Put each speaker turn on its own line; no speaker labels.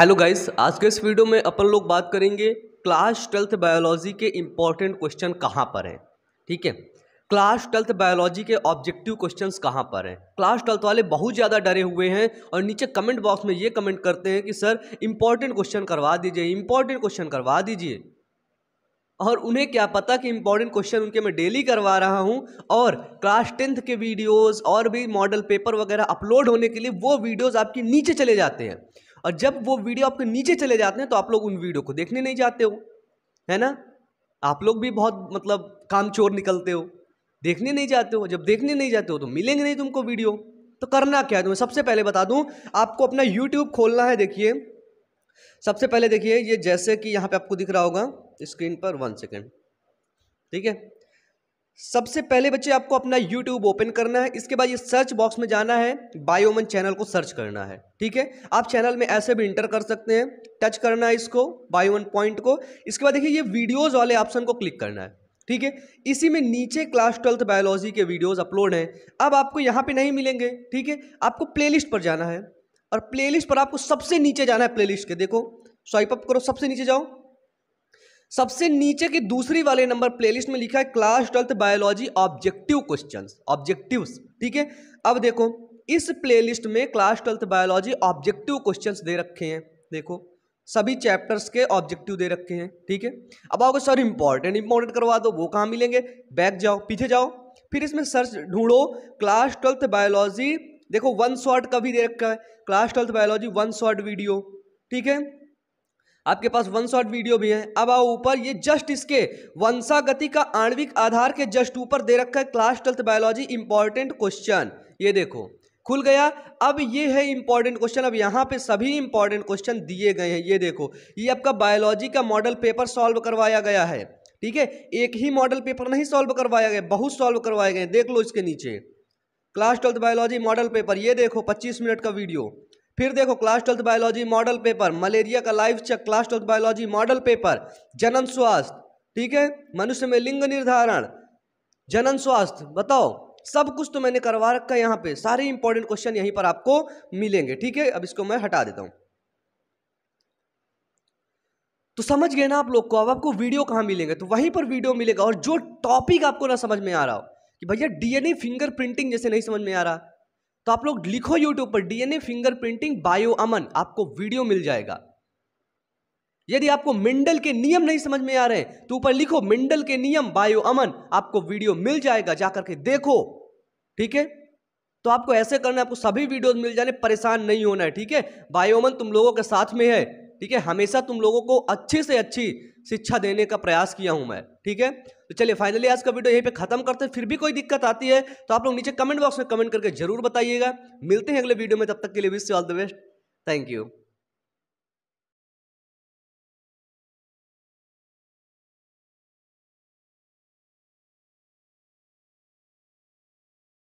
hello guys आज के इस वीडियो में अपन लोग बात करेंगे क्लास ट्वेल्थ बायोलॉजी के इम्पॉर्टेंट क्वेश्चन कहाँ पर हैं ठीक है क्लास ट्वेल्थ बायोलॉजी के ऑब्जेक्टिव क्वेश्चंस कहाँ पर हैं क्लास ट्वेल्थ वाले बहुत ज़्यादा डरे हुए हैं और नीचे कमेंट बॉक्स में ये कमेंट करते हैं कि सर इम्पॉर्टेंट क्वेश्चन करवा दीजिए इम्पॉर्टेंट क्वेश्चन करवा दीजिए और उन्हें क्या पता कि इम्पॉर्टेंट क्वेश्चन उनके मैं डेली करवा रहा हूँ और क्लास टेंथ के वीडियोज़ और भी मॉडल पेपर वगैरह अपलोड होने के लिए वो वीडियोज़ आपके नीचे चले जाते हैं और जब वो वीडियो आपके नीचे चले जाते हैं तो आप लोग उन वीडियो को देखने नहीं जाते हो है ना आप लोग भी बहुत मतलब काम चोर निकलते हो देखने नहीं जाते हो जब देखने नहीं जाते हो तो मिलेंगे नहीं तुमको वीडियो तो करना क्या है तुम्हें तो सबसे पहले बता दूं आपको अपना यूट्यूब खोलना है देखिए सबसे पहले देखिए ये जैसे कि यहाँ पे आपको दिख रहा होगा स्क्रीन पर वन सेकेंड ठीक है सबसे पहले बच्चे आपको अपना YouTube ओपन करना है इसके बाद ये सर्च बॉक्स में जाना है बायोमन चैनल को सर्च करना है ठीक है आप चैनल में ऐसे भी इंटर कर सकते हैं टच करना है इसको बायोमन पॉइंट को इसके बाद देखिए ये वीडियोज़ वाले ऑप्शन को क्लिक करना है ठीक है इसी में नीचे क्लास ट्वेल्थ बायोलॉजी के वीडियोज़ अपलोड हैं अब आपको यहाँ पर नहीं मिलेंगे ठीक है आपको प्ले पर जाना है और प्ले पर आपको सबसे नीचे जाना है प्ले के देखो स्वाइप अप करो सबसे नीचे जाओ सबसे नीचे की दूसरी वाले नंबर प्लेलिस्ट में लिखा है class twelfth biology objective question objective ठीक है अब देखो इस प्लेलिस्ट में class twelfth biology objective question दे रखे हैं देखो सभी चैप्टर्स के ऑब्जेक्टिव दे रखे हैं ठीक है अब आओगे सर इंपॉर्टेंट इंपॉर्टेंट करवा दो वो कहाँ मिलेंगे बैक जाओ पीछे जाओ फिर इसमें सर्च ढूंढो क्लास ट्वेल्थ बायोलॉजी देखो वन शॉर्ट का भी दे रखा है class twelfth biology one shot video ठीक है आपके पास वन शॉट वीडियो भी है अब आओ ऊपर ये जस्ट इसके वंशागति का आणविक आधार के जस्ट ऊपर दे रखा है class twelfth biology important question ये देखो खुल गया अब ये है इंपॉर्टेंट क्वेश्चन अब यहाँ पे सभी इंपॉर्टेंट क्वेश्चन दिए गए हैं ये देखो ये आपका बायोलॉजी का मॉडल पेपर सॉल्व करवाया गया है ठीक है एक ही मॉडल पेपर नहीं सॉल्व करवाया गया बहुत सॉल्व करवाए गए देख लो इसके नीचे class twelfth biology model paper ये देखो पच्चीस मिनट का वीडियो फिर देखो class twelfth biology model paper malaria का life check class twelfth biology model paper जनन स्वास्थ्य ठीक है मनुष्य में लिंग निर्धारण जनन स्वास्थ्य बताओ सब कुछ तो मैंने करवा रखा है यहाँ पे सारे इंपॉर्टेंट क्वेश्चन यहीं पर आपको मिलेंगे ठीक है अब इसको मैं हटा देता हूं तो समझ गए ना आप लोग को अब आपको वीडियो कहाँ मिलेंगे तो वहीं पर वीडियो मिलेगा और जो टॉपिक आपको ना समझ में आ रहा हो कि भैया डीएनए फिंगरप्रिंटिंग जैसे नहीं समझ में आ रहा तो आप लोग लिखो यूट्यूब पर डीएनए फिंगरप्रिंटिंग बायो अमन आपको वीडियो मिल जाएगा यदि आपको मिंडल के नियम नहीं समझ में आ रहे हैं तो ऊपर लिखो मिंडल के नियम बायो अमन आपको वीडियो मिल जाएगा जाकर के देखो ठीक है तो आपको ऐसे करना है आपको सभी वीडियोस मिल जाने परेशान नहीं होना है ठीक है बायोमन तुम लोगों के साथ में है ठीक है हमेशा तुम लोगों को अच्छे से अच्छी शिक्षा देने का प्रयास किया हूं मैं ठीक है तो चलिए फाइनली आज का वीडियो यहीं पे खत्म करते हैं फिर भी कोई दिक्कत आती है तो आप लोग नीचे कमेंट बॉक्स में कमेंट करके जरूर बताइएगा मिलते हैं अगले वीडियो में तब तक के लिए wish all the best thank you